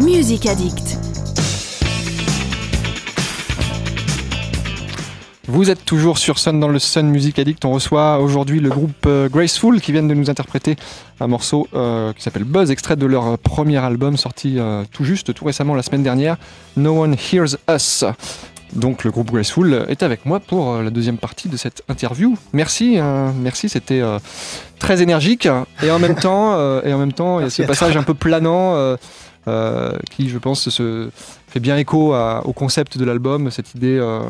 Music Addict. Vous êtes toujours sur Sun dans le Sun Music Addict. On reçoit aujourd'hui le groupe euh, Graceful qui viennent de nous interpréter un morceau euh, qui s'appelle Buzz, extrait de leur euh, premier album sorti tout juste, tout récemment la semaine dernière, No One Hears Us. Donc le groupe Graceful est avec moi pour la deuxième partie de cette interview. Merci, merci, c'était très énergique et en même temps, et en même temps, il y a ce passage un peu planant euh, qui, je pense, se fait bien écho au concept de l'album, cette idée euh,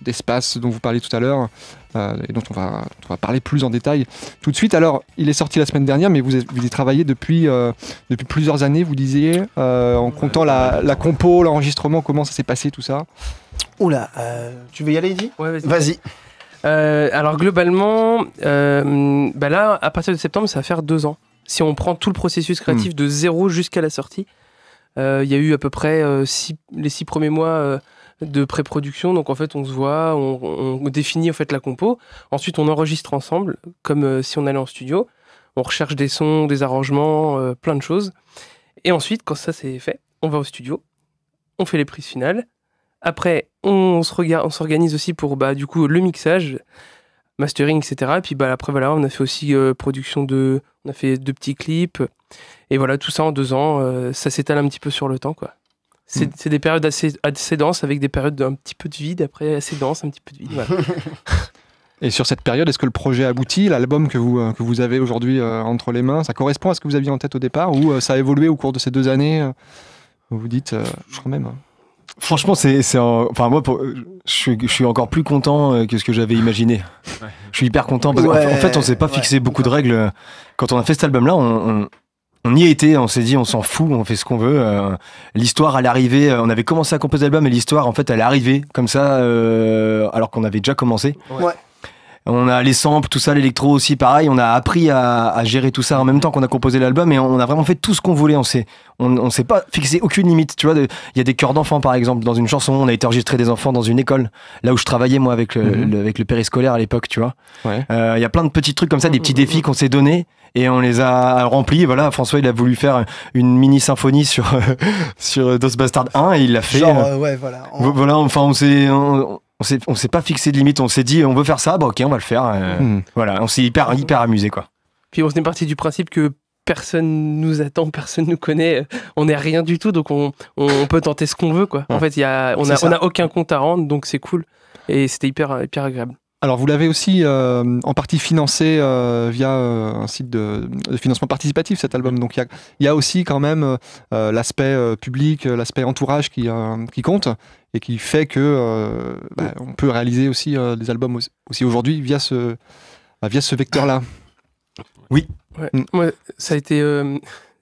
d'espace dont vous parliez tout à l'heure, euh, et dont on va, parler plus en détail tout de suite. Alors, il est sorti la semaine dernière, mais vous, y travaillez depuis, depuis plusieurs années, vous disiez, en comptant la, compo, l'enregistrement, comment ça s'est passé, tout ça Oula, tu veux y aller, Eddie ouais, Vas-y. alors globalement, bah là, à partir de septembre, ça va faire deux ans si on prend tout le processus hmm. créatif de zéro jusqu'à la sortie, euh, il y a eu à peu près euh, les six premiers mois euh, de pré-production. Donc en fait, on se voit, on, définit en fait la compo. Ensuite, on enregistre ensemble, comme si on allait en studio. On recherche des sons, des arrangements, plein de choses. Et ensuite, quand ça c'est fait, on va au studio, on fait les prises finales. Après, on s'organise aussi pour bah, du coup le mixage mastering, etc. Et puis bah, après, voilà, on a fait aussi euh, production de. On a fait deux petits clips. Et voilà, tout ça en deux ans, euh, ça s'étale un petit peu sur le temps, quoi. Mm. C'est des périodes assez, assez denses avec des périodes d'un petit peu de vide, après assez denses, un petit peu de vide. Et sur cette période, est-ce que le projet aboutit L'album que vous, euh, que vous avez aujourd'hui entre les mains, ça correspond à ce que vous aviez en tête au départ ou ça a évolué au cours de ces deux années Vous dites, je crois même. Hein. Franchement, c'est, enfin moi, je, suis, encore plus content euh, que ce que j'avais imaginé. Je suis hyper content parce qu'en fait, on s'est pas fixé beaucoup de règles. Quand on a fait cet album-là, on, y était, on s'est dit, on s'en fout, on fait ce qu'on veut. Euh, l'histoire, elle l'arrivée euh, On avait commencé à composer l'album, et l'histoire, en fait, elle est arrivée comme ça, alors qu'on avait déjà commencé. Ouais. On a les samples, tout ça, l'électro aussi, pareil. On a appris à, gérer tout ça en même temps qu'on a composé l'album et on a vraiment fait tout ce qu'on voulait. On s'est, on, s'est pas fixé aucune limite. Tu vois, il y a des chœurs d'enfants, par exemple, dans une chanson. On a été enregistré des enfants dans une école, là où je travaillais, moi, avec le, mhm. périscolaire à l'époque, tu vois. Euh, il y a plein de petits trucs comme ça, des petits défis qu'on s'est donnés et on les a remplis. Voilà, François, il a voulu faire une mini symphonie sur, sur Dos Bastard 1 et il l'a fait. Genre, euh, ouais, voilà. Voilà, enfin, on s'est, on s'est s'est pas fixé de limite. On s'est dit on veut faire ça, bah ok, on va le faire. Euh, hmm. Voilà, on s'est hyper hyper amusé quoi. Puis on s'est parti du principe que personne nous attend, personne nous connaît, euh, on n'est rien du tout, donc on, peut tenter ce qu'on veut quoi. En fait, a, on n'a on aucun compte à rendre, donc c'est cool et c'était hyper hyper agréable. Alors vous l'avez aussi euh, en partie financé euh, via euh, un site de, financement participatif cet album. Donc il y, a, aussi quand même l'aspect public, l'aspect entourage qui, compte et qui fait que bah, on peut réaliser aussi des albums aussi, aujourd'hui via ce, bah, via ce vecteur-là. Oui. Mm. ça a été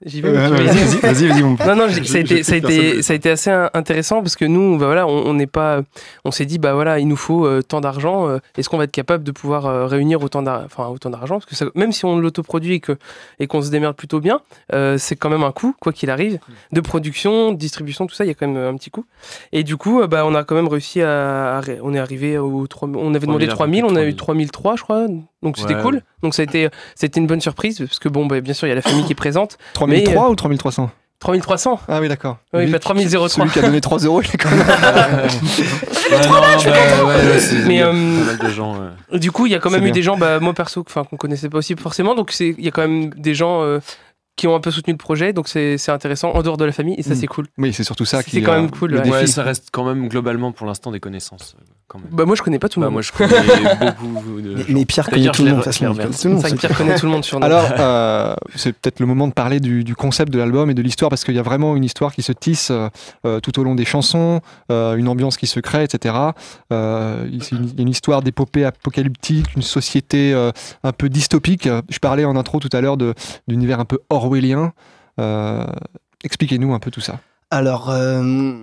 euh, vas vas-y, vas-y, Non, non, ça, a été, ça, a été, ça a, été, assez intéressant parce que nous, bah voilà, on n'est pas, on s'est dit, bah voilà, il nous faut euh, tant d'argent. Euh, est-ce qu'on va être capable de pouvoir réunir autant d'argent, autant d'argent, parce que même si on l'autoproduit et que et qu'on se démerde plutôt bien, c'est quand même un coût, quoi qu'il arrive, mm. de production, distribution, tout ça, il y a quand même un petit coût. Et du coup, bah on a quand même réussi à, on est arrivé au on avait demandé 3000, 3000 on a eu 3003, je crois, donc c'était cool. Donc ça a été, c'était une bonne surprise parce que bon, bah, bien sûr, il y a la famille qui est présente. 3003 euh, ou 3300 3300 Ah oui, d'accord. Oui, pas bah, 3003. Celui qui a donné 3 euros, il est quand même. Mais euh, du coup, il y a quand même eu des gens, bah, moi perso, qu'on connaissait pas aussi forcément. Donc il y a quand même des gens euh, qui ont un peu soutenu le projet, donc c'est intéressant en dehors de la famille et ça mm. c'est cool. Oui, c'est surtout ça qui est quand euh, même cool. Le Défi. ça reste quand même globalement pour l'instant des connaissances. Euh, bah moi je connais pas tout le bah, monde. Moi je connais beaucoup. De... Mais Pierre connaît hein. tout le monde. Pierre connaît tout le monde sur Alors euh, c'est peut-être le moment de parler du, concept de l'album et de l'histoire parce qu'il y a vraiment une histoire qui se tisse tout au long des chansons, une ambiance qui se crée, etc. Il y a une histoire d'épopée apocalyptique, une société un peu dystopique. Je parlais en intro tout à l'heure d'univers un peu hors orwellien. Euh, expliquez-nous un peu tout ça. Alors, euh,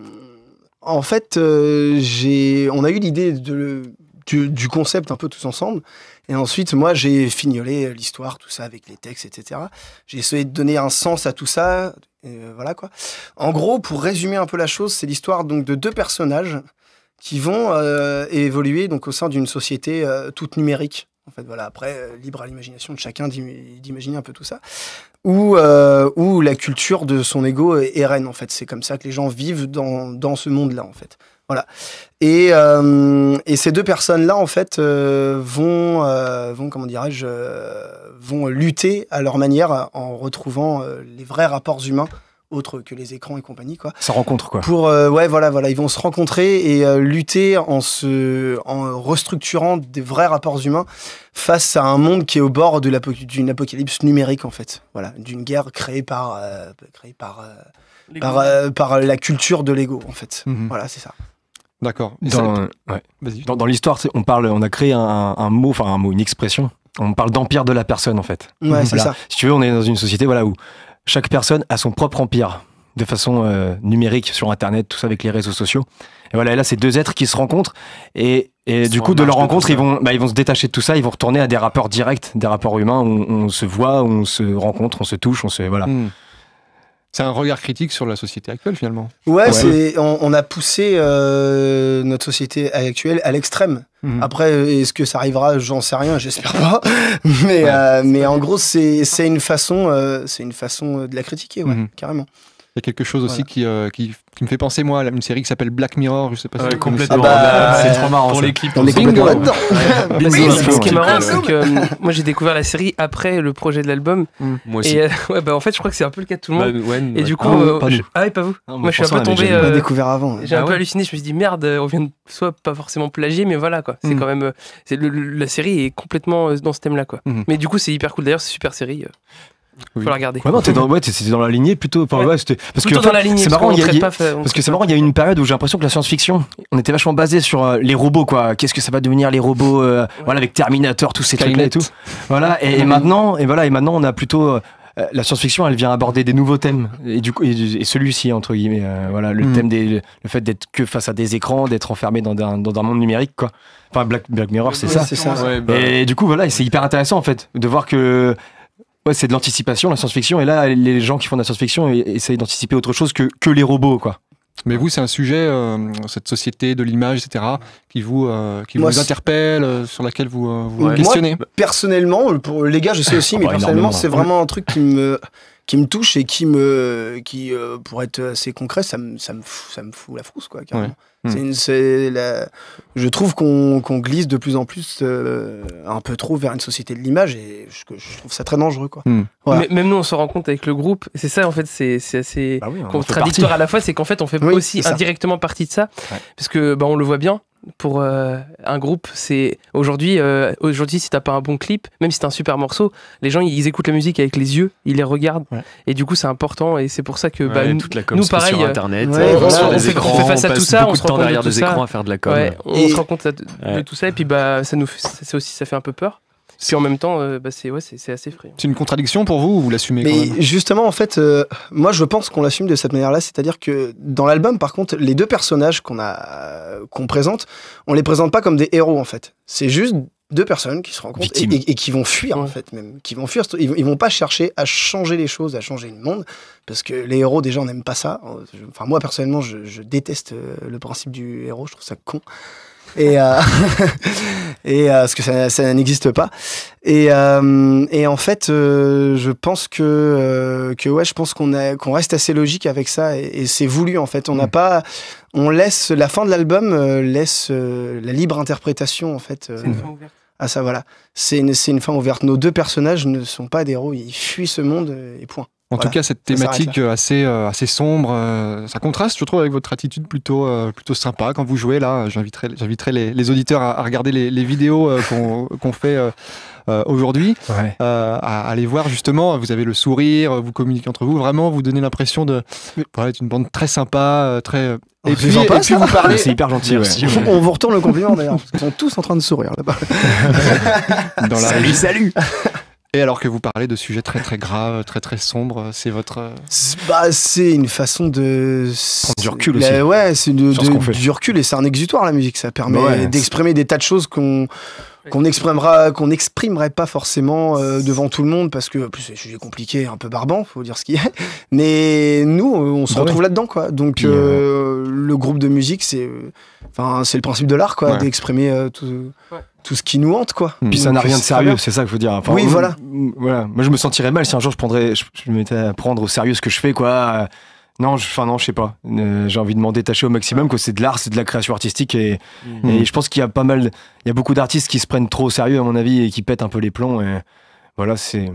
en fait, euh, on a eu l'idée du, concept un peu tous ensemble. Et ensuite, moi, j'ai fignolé l'histoire, tout ça, avec les textes, etc. J'ai essayé de donner un sens à tout ça. voilà quoi. En gros, pour résumer un peu la chose, c'est l'histoire donc de deux personnages qui vont évoluer donc au sein d'une société toute numérique. En fait, voilà. Après, euh, libre à l'imagination de chacun d'imaginer un peu tout ça. Ou euh, où la culture de son ego est, reine. En fait, c'est comme ça que les gens vivent dans, ce monde-là. En fait, voilà. Et, euh, ces deux personnes-là, en fait, vont, vont comment dirais-je, vont lutter à leur manière en retrouvant les vrais rapports humains autre que les écrans et compagnie quoi. Ça rencontre quoi. Pour euh, ouais voilà voilà ils vont se rencontrer et euh, lutter en se en restructurant des vrais rapports humains face à un monde qui est au bord de d'une apocalypse numérique en fait voilà d'une guerre créée par euh, créée par par, par, la culture de l'ego en fait mhm. voilà c'est ça. D'accord. Dans, l'histoire, on parle, on a créé un, mot, enfin un mot, une expression on parle d'empire de la personne en fait. Ouais, c'est ça. Si tu veux, on est dans une société voilà où chaque personne a son propre empire de façon euh, numérique sur Internet, tout ça avec les réseaux sociaux. Et voilà, là, c'est deux êtres qui se rencontrent et, du coup, de leur rencontre, ils vont, bah, ils vont se détacher de tout ça, ils vont retourner à des rapports directs, des rapports humains où on, se voit, où on se rencontre, on se touche, on se voilà. Hmm. C'est un regard critique sur la société actuelle finalement. Ouais, C'est, on, a poussé euh, notre société actuelle à l'extrême. Mhm. Après, est-ce que ça arrivera J'en sais rien, j'espère pas. Mais, euh, mais en gros, c'est, une façon, c'est une façon euh, de la critiquer, ouais, mhm. carrément y a quelque chose aussi euh, qui, qui, me fait penser, moi, une série qui s'appelle Black Mirror. Je sais pas ah si complètement. Ah bah, ah, c'est trop marrant. Pour l'équipe, Ce qui est marrant, c'est que euh, moi, j'ai découvert la série après le projet de l'album. Mm. Moi aussi. Et euh, ouais, bah, en fait, je crois que c'est un peu le cas de tout le monde. Bah, Et du coup, ah oui, pas vous. Moi, je suis un peu tombé. découvert avant. J'ai un peu halluciné. Je me suis dit, merde, on vient de soit pas forcément plagier, mais voilà quoi. C'est mm. quand même. La série est complètement dans ce thème-là quoi. Mm. Mais du coup, c'est hyper cool. D'ailleurs, c'est super série. Faut la regarder. Ouais, non, dans, ouais, lignée dans la lignée plutôt. Euh, parce que c'est marrant, parce, y a, que c'est marrant, il y a une période où j'ai l'impression que la science-fiction, on était vachement basé sur euh, les robots, quoi. Qu'est-ce que ça va devenir les robots, euh, voilà, avec Terminator, tous ces trucs-là et tout. Voilà, et, maintenant, et voilà, et maintenant, on a plutôt la science-fiction, elle vient aborder des nouveaux thèmes. Et du coup, et, celui-ci, entre guillemets, voilà, le mm. thème des, le fait d'être que face à des écrans, d'être enfermé dans un, dans un monde numérique, quoi. Enfin, Black, Mirror, c'est ça. ça. Bah. Et du coup, voilà, c'est hyper intéressant, en fait, de voir que c'est de l'anticipation, la science-fiction. Et là, les gens qui font de la science-fiction e-, essayent d'anticiper autre chose que, que les robots, quoi. Mais vous, c'est un sujet, euh, cette société de l'image, etc., qui vous, euh, qui vous interpelle, euh, sur laquelle vous vous questionnez. Moi, personnellement, pour les gars, je sais aussi, ah, mais personnellement, c'est vraiment un truc qui me qui me touche et qui me qui euh, pour être assez concret ça me ça me fout, ça me fout la frousse quoi carrément. Hmm. la... je trouve qu'on glisse de plus en plus euh, un peu trop vers une société de l'image et je, trouve ça très dangereux quoi. Hmm. même nous on se rend compte avec le groupe c'est ça en fait c'est assez bah contradictoire à la fois c'est qu'en fait on fait aussi indirectement partie de ça parce que bah, on le voit bien pour euh, un groupe, c'est aujourd'hui, euh, aujourd'hui, si t'as pas un bon clip, même si t'as un super morceau, les gens ils écoutent la musique avec les yeux, ils les regardent, et du coup c'est important et c'est pour ça que bah, nous, toute pareil, euh, internet, on, fait, face à tout ça, on se rend compte derrière de des écrans à faire de la on se rend compte de tout ça et puis bah ça nous, c'est aussi ça fait un peu peur. C'est en même temps, euh, bah c'est assez frais. C'est une contradiction pour vous ou vous l'assumez quand même justement, en fait, euh, moi je pense qu'on l'assume de cette manière-là. C'est-à-dire que dans l'album, par contre, les deux personnages qu'on a, qu'on présente, on les présente pas comme des héros en fait. C'est juste deux personnes qui se rencontrent et, qui vont fuir en fait même qui vont fuir ils, vont pas chercher à changer les choses à changer le monde parce que les héros déjà on n'aime pas ça enfin moi personnellement je, déteste euh, le principe du héros je trouve ça con et euh, et euh, parce que ça, ça n'existe pas. Et, euh, et en fait, euh, je pense que euh, que ouais, je pense qu'on qu'on reste assez logique avec ça et, c'est voulu en fait. On n'a mm. pas, on laisse la fin de l'album euh, laisse la libre interprétation en fait. c'est une ça voilà, c'est une, une fin ouverte. Nos deux personnages ne sont pas des héros, ils fuient ce monde et point. En tout cas, cette thématique assez, euh, assez sombre, euh, ça contraste, je trouve, avec votre attitude plutôt, euh, plutôt sympa. Quand vous jouez, là, j'inviterai, j'inviterai les, les, auditeurs à, regarder les, vidéos qu'on, qu'on fait aujourd'hui, à aller voir justement. Vous avez le sourire, vous communiquez entre vous. Vraiment, vous donnez l'impression de une bande très sympa, très oh, et puis, vous parlez. C'est hyper gentil. On vous retourne le compliment d'ailleurs. Ils sont tous en train de sourire là-bas. Dans la salut, salut. Et alors que vous parlez de sujets très très graves, très très sombres, c'est votre. Bah, c'est une façon de. Prendre du recul aussi. ouais, c'est de, du recul et c'est un exutoire la musique. Ça permet d'exprimer des tas de choses qu'on qu'on exprimera, qu'on n'exprimerait pas forcément euh, devant tout le monde parce que plus c'est un sujet compliqué, un peu barbant, faut dire ce qu'il y a. Mais nous, euh, on se bah retrouve là-dedans, quoi. Donc euh, le groupe de musique, c'est, enfin, c'est le principe de l'art, quoi, d'exprimer tout. ce qui nous hante quoi. Puis ça n'a rien de sérieux, c'est ça que je veux dire. oui, voilà. voilà. Moi je me sentirais mal si un jour je prendrais je, je me mettais à prendre au sérieux ce que je fais quoi. Non, enfin non, je sais pas. Euh, j'ai envie de m'en détacher au maximum, que c'est de l'art, c'est de la création artistique, mm. et, je pense qu'il y a pas mal, il y a beaucoup d'artistes qui se prennent trop au sérieux à mon avis et qui pètent un peu les plombs. Et voilà, c'est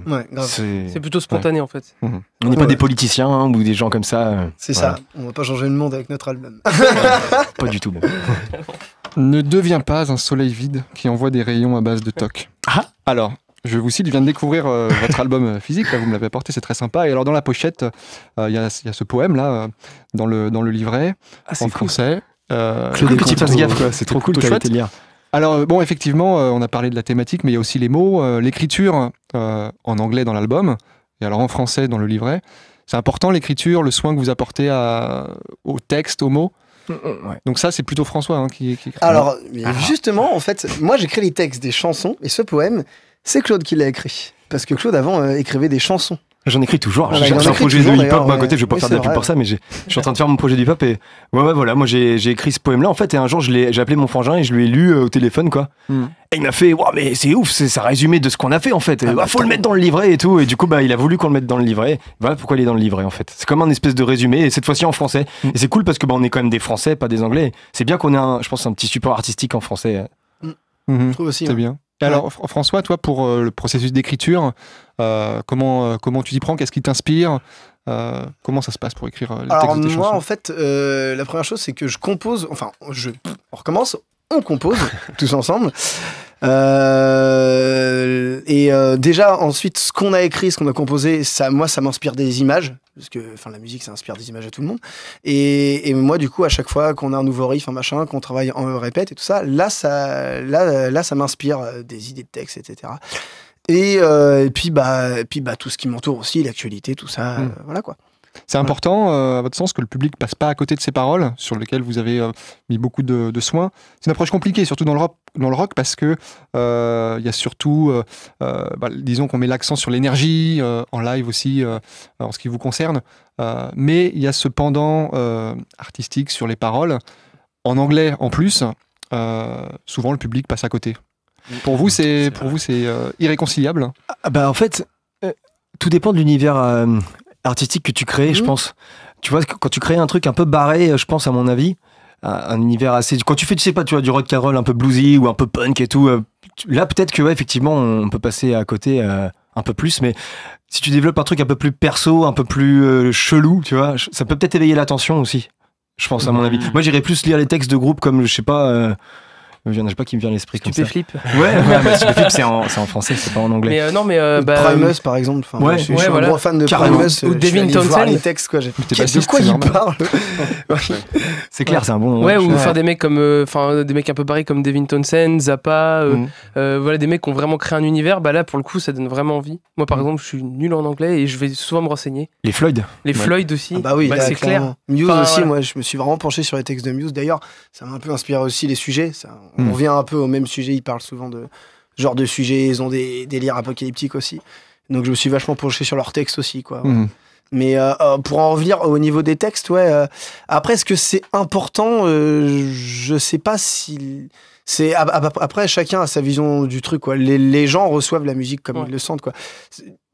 c'est plutôt spontané en fait. Mm-hmm. On n'est pas des politiciens hein, ou des gens comme ça. Euh, c'est ça. On va pas changer le monde avec notre album. pas du tout. ne deviens pas un soleil vide qui envoie des rayons à base de toc. Ah alors, je vous cite, je viens de découvrir euh, votre album euh, physique, vous me l'avez apporté, c'est très sympa. Et alors dans la pochette, euh, il y, a ce poème là, dans le, livret, ah, en français. Euh, c'est trop cool, Alors bon, effectivement, on a parlé de la thématique, mais il y a aussi les mots, l'écriture en anglais dans l'album, et alors en français dans le livret. C'est important l'écriture, le soin que vous apportez au texte, aux mots donc ça, c'est plutôt François hein, qui, qui, Alors, hein. euh, justement, en fait, moi, j'écris les textes des chansons, et ce poème, c'est Claude qui l'a écrit. Parce que Claude, avant, euh, écrivait des chansons. J'en écris toujours. Ah bah, j'ai un projet de hip-hop. À côté, je vais pas faire de pour ça, mais je suis en train de faire mon projet du hip-hop et ouais, voilà. Moi, j'ai écrit ce poème-là. En fait, et un jour, j'ai appelé mon frangin et je lui ai lu euh, au téléphone, quoi. Hmm. Et il m'a fait, waouh, mais c'est ouf, c'est ça résumé de ce qu'on a fait, en fait. Il ah bah, ah, faut le mettre dans le livret et tout. Et du coup, bah, il a voulu qu'on le mette dans le livret. Voilà pourquoi il est dans le livret, en fait. C'est comme un espèce de résumé et cette fois-ci en français. Hmm. Et c'est cool parce que, bah, on est quand même des Français, pas des Anglais. C'est bien qu'on ait un, je pense, un petit support artistique en français. Hmm. Mhm. je trouve aussi. C'est hein. bien. Alors, François, toi, pour euh, le processus d'écriture, euh, comment, euh, comment tu t'y prends Qu'est-ce qui t'inspire comment ça se passe pour écrire les textes moi, en fait, la première chose, c'est que je compose, enfin, je on recommence, on compose tous ensemble. Euh, et euh, déjà ensuite, ce qu'on a écrit, ce qu'on a composé, ça, moi, ça m'inspire des images, parce que, enfin, la musique, ça inspire des images à tout le monde. Et, moi, du coup, à chaque fois qu'on a un nouveau riff, un machin, qu'on travaille en répète et tout ça, là, ça, là, là, ça m'inspire euh, des idées de texte, etc. Et, puis, bah, puis, bah, tout ce qui m'entoure aussi, l'actualité, tout ça, mm. voilà quoi. C'est important, euh, à votre sens, que le public passe pas à côté de ces paroles sur lesquelles vous avez euh, mis beaucoup de, de soins. C'est une approche compliquée, surtout dans le rock, dans le rock parce que euh, il y a surtout, bah, disons qu'on met l'accent sur l'énergie en live aussi, en ce qui vous concerne. mais il y a cependant artistique sur les paroles en anglais en plus. souvent, le public passe à côté. Pour vous, c'est pour vous, c'est irréconciliable. Ah, bah en fait tout dépend de l'univers artistique que tu crées, je mhm. pense. Tu vois, quand tu crées un truc un peu barré, euh, je pense, à mon avis, un univers assez. Quand tu fais, tu sais pas, tu vois, du rock roll un peu bluesy ou un peu punk et tout, euh, là, peut-être que, ouais, effectivement, on peut passer à côté euh, un peu plus, mais si tu développes un truc un peu plus perso, un peu plus chelou, tu vois, ça peut peut-être éveiller l'attention aussi, je pense, à mon avis. Mhm. Moi, j'irais plus lire les textes de groupe comme, je sais pas. Je ne sais pas qui me vient à l'esprit comme ça. Flip. Ouais, ouais Stupéflip, c'est en, français, c'est pas en anglais. Mais euh, non, mais. Euh, bah, Primus, euh, par exemple. ouais, je, suis, un gros fan de Carrément. Primus. Ou Devin Townsend. les textes, quoi. de quoi il parle. c'est clair, c'est un bon. Ouais, ou faire des mecs comme. Enfin, des mecs un peu pareils comme Devin Townsend, Zappa. Mm. Voilà, des mecs qui ont vraiment créé un univers. Bah là, pour le coup, ça donne vraiment envie. Moi, par mm. exemple, je suis nul en anglais et je vais souvent me renseigner. Les Floyd. Les Floyd aussi. Ah bah oui, bah, c'est clair. Muse aussi, moi, je me suis vraiment penché sur les textes de Muse. D'ailleurs, ça m'a un peu inspiré aussi les sujets. On revient hmm. un peu au même sujet. Ils parlent souvent de genre de sujets, Ils ont des délires apocalyptiques aussi. Donc je me suis vachement penché sur leurs textes aussi, quoi. Hmm. Mais euh, euh, pour en revenir au niveau des textes, ouais. Euh, après, est-ce que c'est important Je sais pas si c'est après chacun a sa vision du truc. Quoi. Les, gens reçoivent la musique comme ils le sentent. Quoi.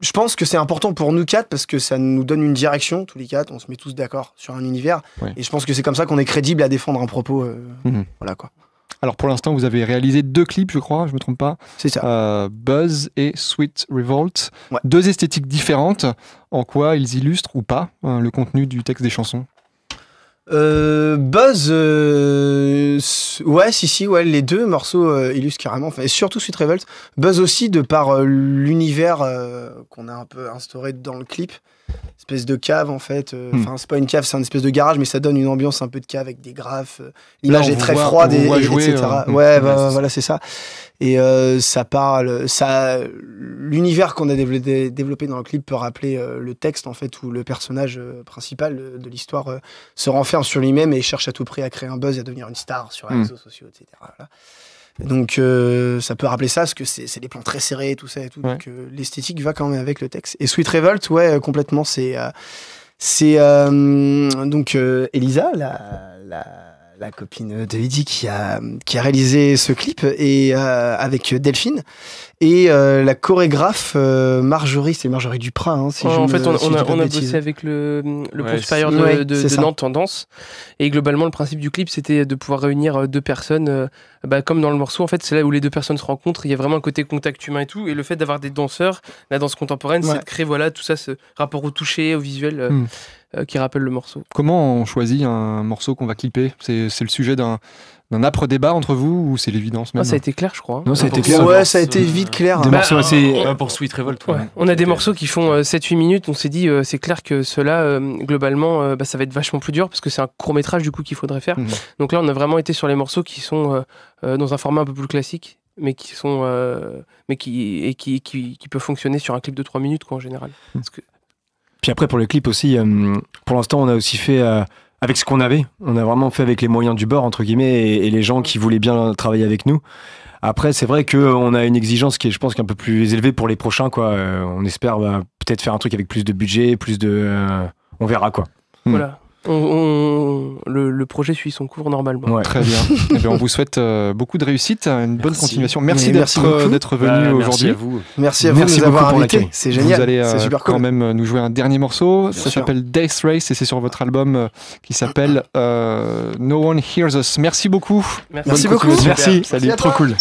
Je pense que c'est important pour nous quatre parce que ça nous donne une direction. Tous les quatre, on se met tous d'accord sur un univers. Et je pense que c'est comme ça qu'on est crédible à défendre un propos. Hmm. Voilà quoi. Alors pour l'instant, vous avez réalisé deux clips, je crois, je me trompe pas. C'est ça. Euh, Buzz et Sweet Revolt. Deux esthétiques différentes. En quoi ils illustrent ou pas euh, le contenu du texte des chansons euh, Buzz, ouais, si, si, les deux morceaux illustrent carrément, et surtout Sweet Revolt. Buzz aussi, de par l'univers qu'on a un peu instauré dans le clip, espèce de cave en fait. Euh, hmm. Enfin, c'est pas une cave, c'est un espèce de garage, mais ça donne une ambiance un peu de cave avec des graphes. Euh, l'image est très froide, et, etc. Euh, ouais, bah, voilà, c'est ça. Et ça parle, ça, l'univers qu'on a développé, développé, dans le clip peut rappeler le texte en fait où le personnage principal de l'histoire se renferme sur lui-même et cherche à tout prix à créer un buzz et à devenir une star sur les hmm. réseaux sociaux, etc. Voilà. Donc euh, ça peut rappeler ça, parce que c'est des plans très serrés, tout ça et tout. Donc euh, l'esthétique va quand même avec le texte. Et Sweet Revolt, ouais, euh, complètement, c'est. c'est donc Elisa, la, la la copine de Heidi qui a, qui a réalisé ce clip et euh, avec Delphine et euh, la chorégraphe euh, Marjorie, c'est Marjorie Duprat. Hein, si je en me, fait, on, si a, on a bossé avec le, le de, Nantes de, de Nantes Tendance et globalement le principe du clip c'était de pouvoir réunir deux personnes, bah, comme dans le morceau en fait c'est là où les deux personnes se rencontrent, il y a vraiment un côté contact humain et tout et le fait d'avoir des danseurs, la danse contemporaine, c'est de créer voilà tout ça ce rapport au toucher, au visuel. Hmm. Euh, qui rappelle le morceau. Comment on choisit un morceau qu'on va clipper c'est, le sujet d'un âpre débat entre vous ou c'est l'évidence même ah, Ça a été clair, je crois. Hein. Non, ça a ah, été clair. Ouais, ça a été vite clair. Des bah, morceaux euh, assez. On... pour Sweet Revolt, On a des morceaux qui font 7-8 euh, minutes. On s'est dit, c'est clair que cela, globalement, bah, ça va être vachement plus dur parce que c'est un court métrage du coup qu'il faudrait faire. Mhm. Donc là, on a vraiment été sur les morceaux qui sont dans un format un peu plus classique mais qui sont mais qui et qui, qui, peut fonctionner sur un clip de 3 minutes quoi en général mhm. parce que puis après, pour le clip aussi, euh, pour l'instant, on a aussi fait euh, avec ce qu'on avait. On a vraiment fait avec les moyens du bord, entre guillemets, et, les gens qui voulaient bien travailler avec nous. Après, c'est vrai qu'on a une exigence qui est, je pense, un peu plus élevée pour les prochains. Quoi. Euh, on espère bah, peut-être faire un truc avec plus de budget, plus de. on verra quoi. Voilà le, projet suit son cours normalement. Très bien. Eh ben, on vous souhaite euh, beaucoup de réussite, hein, une bonne continuation. Merci, d'être venu bah, aujourd'hui. Merci à vous. Merci de nous avoir C'est génial. Vous allez euh, quand même euh, nous jouer un dernier morceau. ça s'appelle Death Race et c'est sur votre album qui s'appelle No One Hears Us. Merci beaucoup. Merci, beaucoup. Merci. Salut. Trop cool.